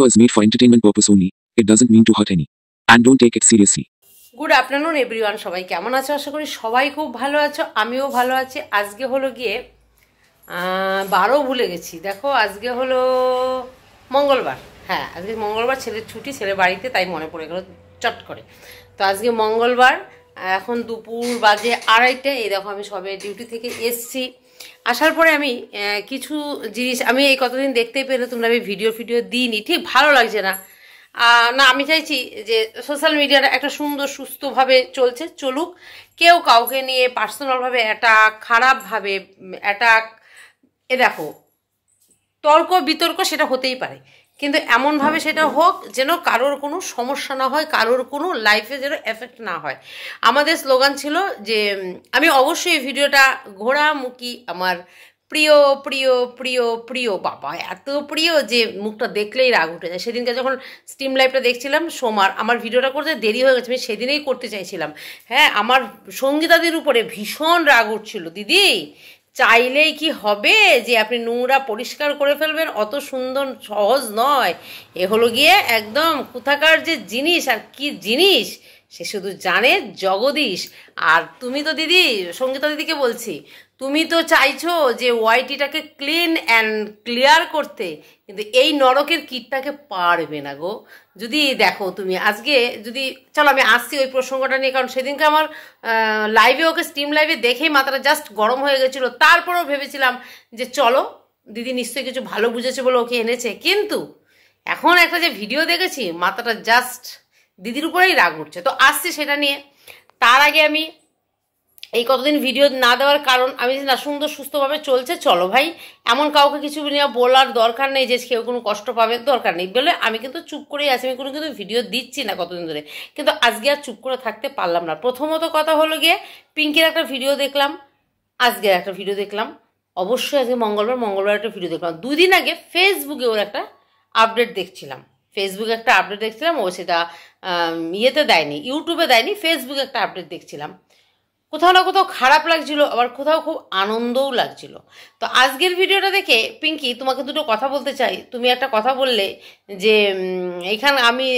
was made for entertainment purpose only. It doesn't mean to hurt any. And don't take it seriously. Good afternoon everyone সবাই কেমন আছো আশা করি সবাই খুব ভালো আছো আমিও ভালো আছি আজকে হলো গিয়ে বারো ভুলে গেছি দেখো আজকে হলো মঙ্গলবার হ্যাঁ আজকে মঙ্গলবার ছেলের ছুটি ছেলে বাড়িতে তাই মনে পড়ে গেলো চট করে তো আজকে মঙ্গলবার এখন দুপুর বাজে আড়াইটে এই দেখো আমি সবে ডিউটি থেকে এসছি আসার পরে আমি কিছু জিনিস আমি এই কতদিন দেখতেই পেলে তোমরা আমি ভিডিও ফিডিও দিইনি ঠিক ভালো লাগছে না না আমি চাইছি যে সোশ্যাল মিডিয়াটা একটা সুন্দর সুস্থভাবে চলছে চলুক কেউ কাউকে নিয়ে পার্সোনালভাবে এটা খারাপভাবে এটা এ দেখো তর্ক বিতর্ক সেটা হতেই পারে কিন্তু এমনভাবে সেটা হোক যেন কারোর কোনো সমস্যা না হয় কারোর কোনো লাইফে যেন এফেক্ট না হয় আমাদের স্লোগান ছিল যে আমি অবশ্যই ভিডিওটা ঘোড়ামুখী আমার প্রিয় প্রিয় প্রিয় প্রিয় বাবা এত প্রিয় যে মুখটা দেখলেই রাগ উঠে যায় সেদিনকে যখন স্টিম লাইফটা দেখছিলাম সোমার আমার ভিডিওটা করতে দেরি হয়ে গেছে আমি সেদিনেই করতে চাইছিলাম হ্যাঁ আমার সঙ্গীতাদের উপরে ভীষণ রাগ উঠছিল দিদি চাইলেই কি হবে যে আপনি নোংরা পরিষ্কার করে ফেলবেন অত সুন্দর সহজ নয় এ হলো গিয়ে একদম কোথাকার যে জিনিস আর কি জিনিস সে শুধু জানে জগদীশ আর তুমি তো দিদি সঙ্গীতা দিদিকে বলছি তুমি তো চাইছো যে ওয়াইটিটাকে ক্লিন অ্যান্ড ক্লিয়ার করতে কিন্তু এই নরকের কীটটাকে পারবে না গো যদি দেখো তুমি আজকে যদি চলো আমি আসছি ওই প্রসঙ্গটা নিয়ে কারণ সেদিনকে আমার লাইভে ওকে স্টিম লাইভে দেখেই মাথাটা জাস্ট গরম হয়ে গেছিলো তারপরেও ভেবেছিলাম যে চলো দিদি নিশ্চয়ই কিছু ভালো বুঝেছে বলে ওকে এনেছে কিন্তু এখন একটা যে ভিডিও দেখেছি মাথাটা জাস্ট দিদির উপরেই রাগ উঠছে তো আসছি সেটা নিয়ে তার আগে আমি এই কতদিন ভিডিও না দেওয়ার কারণ আমি না সুন্দর সুস্থভাবে চলছে চলো ভাই এমন কাউকে কিছু নিয়ে বলার দরকার নেই যে কেউ কোনো কষ্ট পাবে দরকার নেই বলে আমি কিন্তু চুপ করেই আছি আমি কোনো কিন্তু ভিডিও দিচ্ছি না কতদিন ধরে কিন্তু আজকে আর চুপ করে থাকতে পারলাম না প্রথমত কথা হলো গিয়ে পিঙ্কির একটা ভিডিও দেখলাম আজকের একটা ভিডিও দেখলাম অবশ্যই আজকে মঙ্গলবার মঙ্গলবার একটা ভিডিও দেখলাম দুদিন আগে ফেসবুকে ওর একটা আপডেট দেখছিলাম ফেসবুকে একটা আপডেট দেখছিলাম ও সেটা ইয়েতে দেয়নি ইউটিউবে দেয়নি ফেসবুকে একটা আপডেট দেখছিলাম কোথাও না কোথাও খারাপ লাগছিল আবার কোথাও খুব আনন্দও লাগছিল তো আজকের ভিডিওটা দেখে পিঙ্কি তোমাকে দুটো কথা বলতে চাই তুমি একটা কথা বললে যে এখান আমি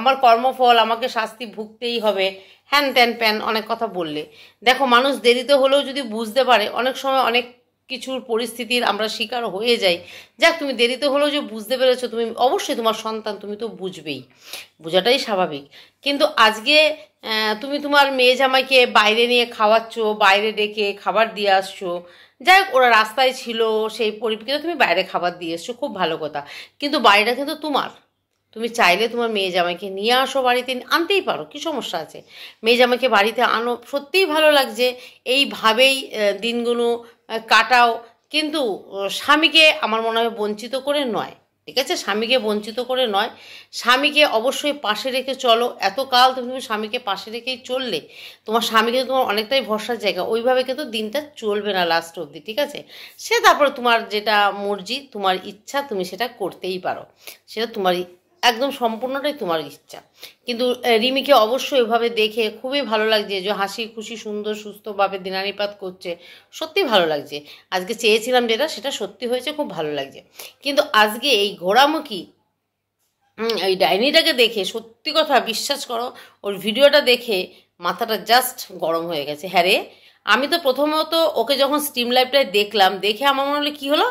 আমার কর্মফল আমাকে শাস্তি ভুগতেই হবে হ্যান ত্যান প্যান অনেক কথা বললে দেখো মানুষ দেরিতে হলেও যদি বুঝতে পারে অনেক সময় অনেক কিছুর পরিস্থিতির আমরা শিকার হয়ে যাই যাক তুমি দেরিতে হলেও যে বুঝতে পেরেছো তুমি অবশ্যই তোমার সন্তান তুমি তো বুঝবেই বোঝাটাই স্বাভাবিক কিন্তু আজকে তুমি তোমার মেয়ে জামাইকে বাইরে নিয়ে খাওয়াচ্ছ বাইরে ডেকে খাবার দিয়ে আসছো যাই হোক ওরা রাস্তায় ছিল সেই পরিপ্রেক্ষিতে তুমি বাইরে খাবার দিয়ে এসছো খুব ভালো কথা কিন্তু বাড়িটা কিন্তু তোমার তুমি চাইলে তোমার মেয়ে জামাইকে নিয়ে আসো বাড়িতে আনতেই পারো কি সমস্যা আছে মেয়ে জামাইকে বাড়িতে আনো সত্যিই ভালো লাগছে এইভাবেই দিনগুলো কাটাও কিন্তু স্বামীকে আমার মনে হয় বঞ্চিত করে নয় ঠিক আছে স্বামীকে বঞ্চিত করে নয় স্বামীকে অবশ্যই পাশে রেখে চলো এত কাল তুমি তুমি স্বামীকে পাশে রেখেই চললে তোমার স্বামীকে তোমার অনেকটাই ভরসার জায়গা ওইভাবে কিন্তু দিনটা চলবে না লাস্ট অবধি ঠিক আছে সে তারপরে তোমার যেটা মর্জি তোমার ইচ্ছা তুমি সেটা করতেই পারো সেটা তোমার একদম সম্পূর্ণটাই তোমার ইচ্ছা কিন্তু রিমিকে অবশ্যই এভাবে দেখে খুবই ভালো লাগছে যে হাসি খুশি সুন্দর সুস্থভাবে দিনানিপাত করছে সত্যি ভালো লাগছে আজকে চেয়েছিলাম যেটা সেটা সত্যি হয়েছে খুব ভালো লাগছে কিন্তু আজকে এই ঘোড়ামুখী এই ডাইনিটাকে দেখে সত্যি কথা বিশ্বাস করো ওর ভিডিওটা দেখে মাথাটা জাস্ট গরম হয়ে গেছে হ্যাঁ রে আমি তো প্রথমত ওকে যখন স্টিম লাইফটায় দেখলাম দেখে আমার মনে হলো কী হলো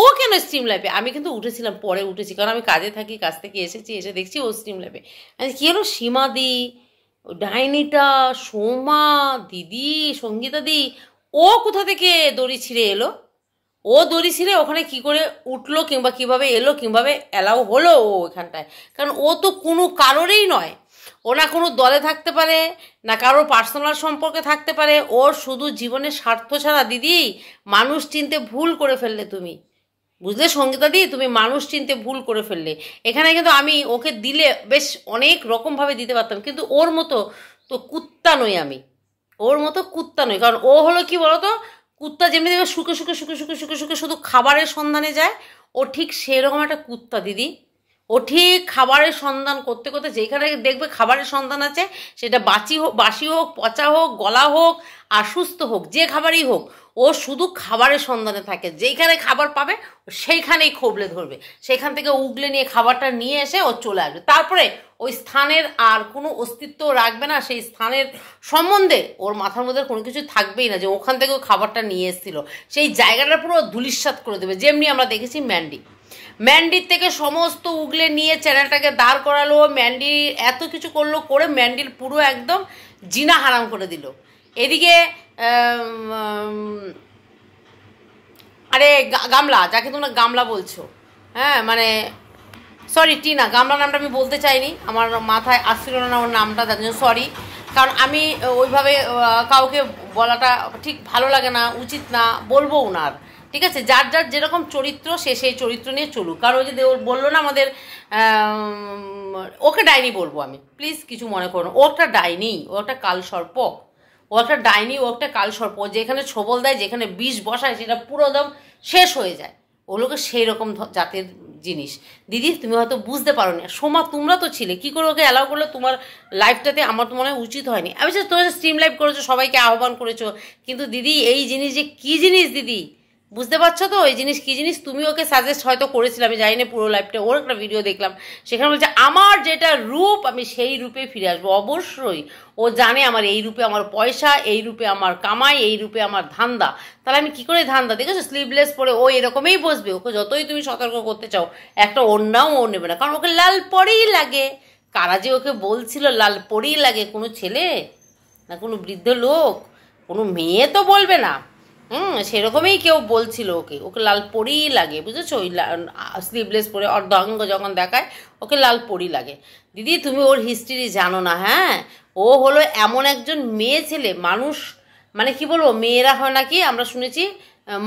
ও কেন স্ট্রিম লাইফে আমি কিন্তু উঠেছিলাম পরে উঠেছি কারণ আমি কাজে থাকি কাজ থেকে এসেছি এসে দেখছি ও স্টিম লাইফে আমি কী হলো সীমাদি ডাইনিটা সোমা দিদি সঙ্গীতাদি ও কোথা থেকে দড়ি ছিঁড়ে এলো ও দড়ি ছিঁড়ে ওখানে কি করে উঠলো কিংবা কিভাবে এলো কিভাবে অ্যালাউ হলো ও ওখানটায় কারণ ও তো কোনো কারোরই নয় ও না কোনো দলে থাকতে পারে না কারোর পার্সোনাল সম্পর্কে থাকতে পারে ওর শুধু জীবনের স্বার্থ ছাড়া দিদি মানুষ চিনতে ভুল করে ফেললে তুমি বুঝলে সঙ্গীতাদি তুমি মানুষ চিনতে ভুল করে ফেললে এখানে কিন্তু আমি ওকে দিলে বেশ অনেক রকমভাবে দিতে পারতাম কিন্তু ওর মতো তো কুত্তা নই আমি ওর মতো কুত্তা নই কারণ ও হলো কি বলতো কুত্তা যেমনি দেখবে শুকে শুকে শুকে শুকে শুকে শুধু খাবারের সন্ধানে যায় ও ঠিক সেরকম একটা কুত্তা দিদি ও ঠিক খাবারের সন্ধান করতে করতে যেখানে দেখবে খাবারের সন্ধান আছে সেটা বাঁচি হোক বাসি হোক পচা হোক গলা হোক আর সুস্থ হোক যে খাবারই হোক ও শুধু খাবারের সন্ধানে থাকে যেইখানে খাবার পাবে সেইখানেই খোবলে ধরবে সেখান থেকে উগলে নিয়ে খাবারটা নিয়ে এসে ও চলে আসবে তারপরে ওই স্থানের আর কোনো অস্তিত্ব রাখবে না সেই স্থানের সম্বন্ধে ওর মাথার মধ্যে কোনো কিছু থাকবেই না যে ওখান থেকে ও খাবারটা নিয়ে এসেছিল সেই জায়গাটা পুরো ধুলিস্বাত করে দেবে যেমনি আমরা দেখেছি ম্যান্ডি ম্যান্ডির থেকে সমস্ত উগলে নিয়ে চ্যানেলটাকে দাঁড় করালো ম্যান্ডি এত কিছু করলো করে ম্যান্ডির পুরো একদম জিনা হারাম করে দিল এদিকে আরে গামলা যাকে তোমরা গামলা বলছো হ্যাঁ মানে সরি টিনা গামলা নামটা আমি বলতে চাইনি আমার মাথায় আসছিল না ওর নামটা তার জন্য সরি কারণ আমি ওইভাবে কাউকে বলাটা ঠিক ভালো লাগে না উচিত না বলবো ওনার ঠিক আছে যার যার যেরকম চরিত্র সে সেই চরিত্র নিয়ে চলুক কারণ যে ও বললো না আমাদের ওকে ডাইনি বলবো আমি প্লিজ কিছু মনে করো ও একটা ডাইনি ও একটা কাল সর্প ও একটা ডাইনি ও একটা কাল সর্প যেখানে ছবল দেয় যেখানে বিষ বসায় সেটা পুরো একদম শেষ হয়ে যায় ওগুলোকে সেই রকম জাতের জিনিস দিদি তুমি হয়তো বুঝতে পারো না সোমা তোমরা তো ছিলে কি করে ওকে অ্যালাউ করলে তোমার লাইফটাতে আমার তো মনে হয় উচিত হয়নি আমি তোমার স্ট্রিম লাইভ করেছো সবাইকে আহ্বান করেছো কিন্তু দিদি এই জিনিস যে কী জিনিস দিদি বুঝতে পারছো তো ওই জিনিস কি জিনিস তুমি ওকে সাজেস্ট হয়তো করেছিলাম আমি জানি না পুরো লাইফটা ওর একটা ভিডিও দেখলাম সেখানে বলছে আমার যেটা রূপ আমি সেই রূপে ফিরে আসবো অবশ্যই ও জানে আমার এই রূপে আমার পয়সা এই রূপে আমার কামাই এই রূপে আমার ধান্দা তাহলে আমি কি করে ধান্দা দেখেছো স্লিভলেস পরে ও এরকমই বসবে ওকে যতই তুমি সতর্ক করতে চাও একটা ওড়নাও ও নেবে না কারণ ওকে লাল পরেই লাগে কারা যে ওকে বলছিল লাল পরেই লাগে কোনো ছেলে না কোনো বৃদ্ধ লোক কোনো মেয়ে তো বলবে না হুম সেরকমই কেউ বলছিল ওকে ওকে লাল পরেই লাগে বুঝেছো ওই স্লিভলেস পরে অর্ধাঙ্গ যখন দেখায় ওকে লাল পরি লাগে দিদি তুমি ওর হিস্ট্রি জানো না হ্যাঁ ও হলো এমন একজন মেয়ে ছেলে মানুষ মানে কি বলবো মেয়েরা হয় নাকি আমরা শুনেছি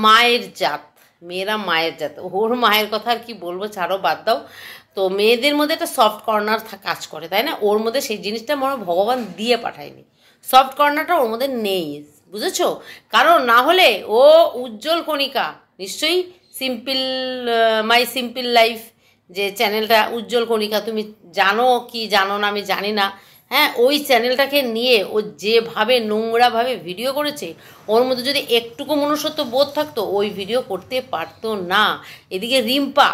মায়ের জাত মেয়েরা মায়ের জাত ওর মায়ের কথা আর কি বলবো ছাড়ো বাদ দাও তো মেয়েদের মধ্যে একটা সফট কর্নার কাজ করে তাই না ওর মধ্যে সেই জিনিসটা মনে ভগবান দিয়ে পাঠায়নি সফট কর্নারটা ওর মধ্যে নেই বুঝেছ কারণ না হলে ও উজ্জ্বল কণিকা নিশ্চয়ই সিম্পল মাই সিম্পল লাইফ যে চ্যানেলটা উজ্জ্বল কণিকা তুমি জানো কি জানো না আমি জানি না হ্যাঁ ওই চ্যানেলটাকে নিয়ে ও যেভাবে নোংরাভাবে ভিডিও করেছে ওর মধ্যে যদি একটুকু মনুষ্যত্ব বোধ থাকতো ওই ভিডিও করতে পারতো না এদিকে রিম্পা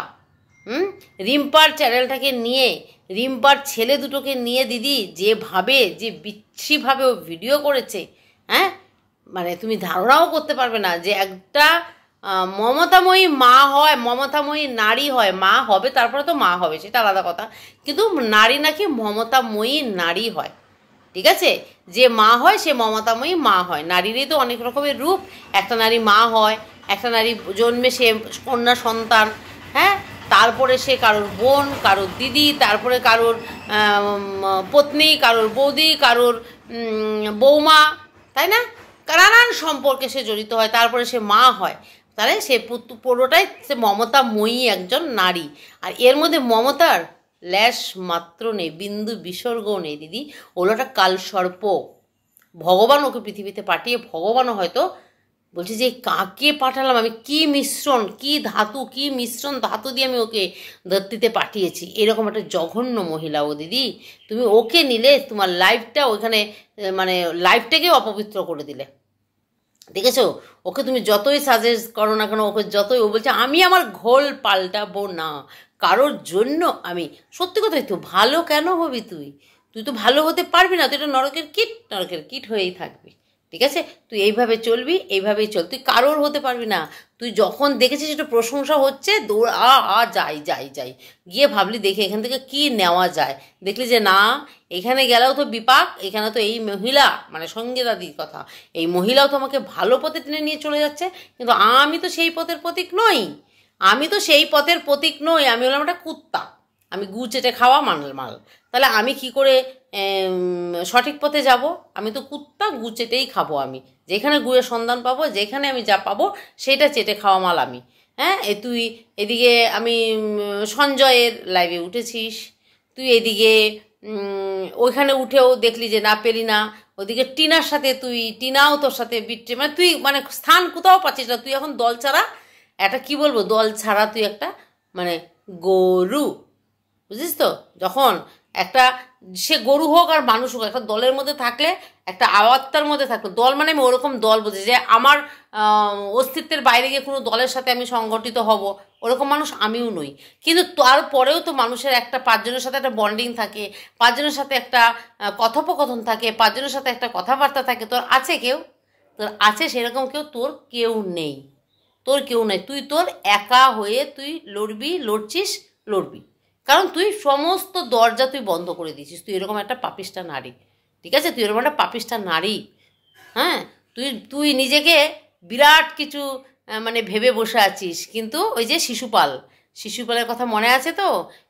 হুম রিম্পার চ্যানেলটাকে নিয়ে রিম্পার ছেলে দুটোকে নিয়ে দিদি যেভাবে যে বিচ্ছিভাবে ও ভিডিও করেছে হ্যাঁ মানে তুমি ধারণাও করতে পারবে না যে একটা মমতাময়ী মা হয় মমতাময়ী নারী হয় মা হবে তারপরে তো মা হবে সেটা আলাদা কথা কিন্তু নারী নাকি মমতাময়ী নারী হয় ঠিক আছে যে মা হয় সে মমতাময়ী মা হয় নারীরই তো অনেক রকমের রূপ একটা নারী মা হয় একটা নারী জন্মে সে কন্যা সন্তান হ্যাঁ তারপরে সে কারোর বোন কারোর দিদি তারপরে কারোর পত্নী কারোর বৌদি কারোর বৌমা তাই না নানান সম্পর্কে সে জড়িত হয় তারপরে সে মা হয় তাহলে সে পুরোটাই সে মমতা ময়ী একজন নারী আর এর মধ্যে মমতার ল্যাস মাত্র নেই বিন্দু বিসর্গ নেই দিদি ওলোটা কালসর্প ভগবান ওকে পৃথিবীতে পাঠিয়ে ভগবানও হয়তো বলছে যে কাকে পাঠালাম আমি কি মিশ্রণ কি ধাতু কি মিশ্রণ ধাতু দিয়ে আমি ওকে ধরতিতে পাঠিয়েছি এরকম একটা জঘন্য মহিলা ও দিদি তুমি ওকে নিলে তোমার লাইফটা ওখানে মানে লাইফটাকে অপবিত্র করে দিলে দেখেছো ওকে তুমি যতই সাজেস্ট করো না কেন ওকে যতই ও বলছে আমি আমার ঘোল পাল্টাবো না কারোর জন্য আমি সত্যি কথা তো ভালো কেন হবি তুই তুই তো ভালো হতে পারবি না তুই এটা নরকের কিট নরকের কিট হয়েই থাকবি ঠিক আছে তুই এইভাবে চলবি এইভাবেই চল তুই কারোর হতে পারবি না তুই যখন দেখেছিস এটা প্রশংসা হচ্ছে দৌড় আ আ যাই যাই যাই গিয়ে ভাবলি দেখে এখান থেকে কি নেওয়া যায় দেখলি যে না এখানে গেলেও তো বিপাক এখানে তো এই মহিলা মানে সঙ্গীতাদির কথা এই মহিলাও তো আমাকে ভালো পথে টেনে নিয়ে চলে যাচ্ছে কিন্তু আমি তো সেই পথের প্রতীক নই আমি তো সেই পথের প্রতীক নই আমি হলাম একটা কুত্তা আমি গু চেটে খাওয়া মাল মাল তাহলে আমি কি করে সঠিক পথে যাব আমি তো কুত্তা গুচেতেই খাবো আমি যেখানে গুয়ের সন্ধান পাবো যেখানে আমি যা পাবো সেটা চেটে খাওয়া মাল আমি হ্যাঁ এ তুই এদিকে আমি সঞ্জয়ের লাইভে উঠেছিস তুই এদিকে ওইখানে উঠেও দেখলি যে না পেলি না ওদিকে টিনার সাথে তুই টিনাও তোর সাথে বিট্রে মানে তুই মানে স্থান কোথাও পাচ্ছিস না তুই এখন দল ছাড়া একটা কি বলবো দল ছাড়া তুই একটা মানে গরু বুঝিস তো যখন একটা সে গরু হোক আর মানুষ হোক একটা দলের মধ্যে থাকলে একটা আওয়াত্তার মধ্যে থাকলে দল মানে আমি ওরকম দল বলছি যে আমার অস্তিত্বের বাইরে গিয়ে কোনো দলের সাথে আমি সংগঠিত হব ওরকম মানুষ আমিও নই কিন্তু তারপরেও তো মানুষের একটা পাঁচজনের সাথে একটা বন্ডিং থাকে পাঁচজনের সাথে একটা কথোপকথন থাকে পাঁচজনের সাথে একটা কথাবার্তা থাকে তোর আছে কেউ তোর আছে সেরকম কেউ তোর কেউ নেই তোর কেউ নেই তুই তোর একা হয়ে তুই লড়বি লড়ছিস লড়বি কারণ তুই সমস্ত দরজা তুই বন্ধ করে দিয়েছিস তুই এরকম একটা পাপিস্টা নারী ঠিক আছে তুই এরকম একটা পাপিস্টা নারী হ্যাঁ তুই তুই নিজেকে বিরাট কিছু মানে ভেবে বসে আছিস কিন্তু ওই যে শিশুপাল শিশুপালের কথা মনে আছে তো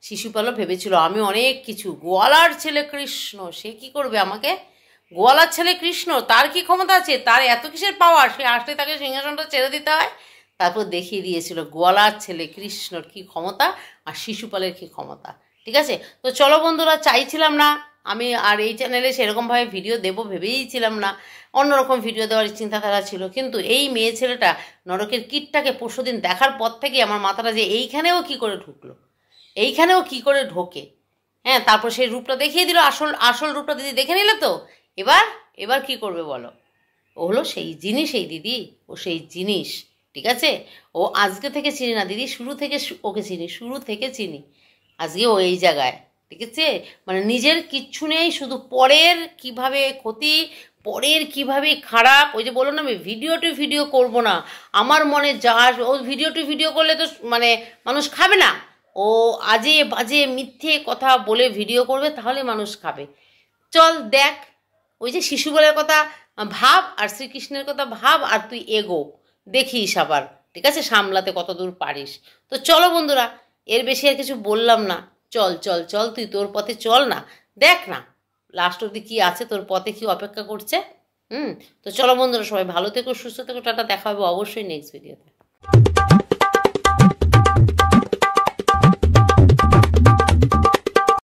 শিশুপালও ভেবেছিল আমি অনেক কিছু গোয়ালার ছেলে কৃষ্ণ সে কি করবে আমাকে গোয়ালার ছেলে কৃষ্ণ তার কি ক্ষমতা আছে তার এত কিসের পাওয়ার সে আসলে তাকে সিংহাসনটা ছেড়ে দিতে হয় তারপর দেখিয়ে দিয়েছিল গোয়ালার ছেলে কৃষ্ণর কি ক্ষমতা আর শিশুপালের কী ক্ষমতা ঠিক আছে তো চলো বন্ধুরা চাইছিলাম না আমি আর এই চ্যানেলে সেরকমভাবে ভিডিও দেব ভেবেইছিলাম না অন্যরকম ভিডিও দেওয়ার চিন্তাধারা ছিল কিন্তু এই মেয়ে ছেলেটা নরকের পরশু পরশুদিন দেখার পর থেকে আমার মাথাটা যে এইখানেও কি করে ঢুকলো এইখানেও কি করে ঢোকে হ্যাঁ তারপর সেই রূপটা দেখিয়ে দিল আসল আসল রূপটা দিদি দেখে নিলে তো এবার এবার কি করবে বলো ও হলো সেই জিনিস এই দিদি ও সেই জিনিস ঠিক আছে ও আজকে থেকে চিনি না দিদি শুরু থেকে ওকে চিনি শুরু থেকে চিনি আজকে ও এই জায়গায় ঠিক আছে মানে নিজের কিচ্ছু নেই শুধু পরের কিভাবে ক্ষতি পরের কিভাবে খারাপ ওই যে বলো না আমি ভিডিও টু ভিডিও করব না আমার মনে যা ও ভিডিও টু ভিডিও করলে তো মানে মানুষ খাবে না ও আজে বাজে মিথ্যে কথা বলে ভিডিও করবে তাহলে মানুষ খাবে চল দেখ ওই যে শিশু বলার কথা ভাব আর শ্রীকৃষ্ণের কথা ভাব আর তুই এগো দেখিস আবার ঠিক আছে সামলাতে কত দূর পারিস তো চলো বন্ধুরা এর বেশি আর কিছু বললাম না চল চল চল তুই তোর পথে চল না দেখ না লাস্ট অবধি কী আছে তোর পথে কি অপেক্ষা করছে হুম তো চলো বন্ধুরা সবাই ভালো থেকো সুস্থ থেকো টাটা দেখা হবে অবশ্যই নেক্সট ভিডিওতে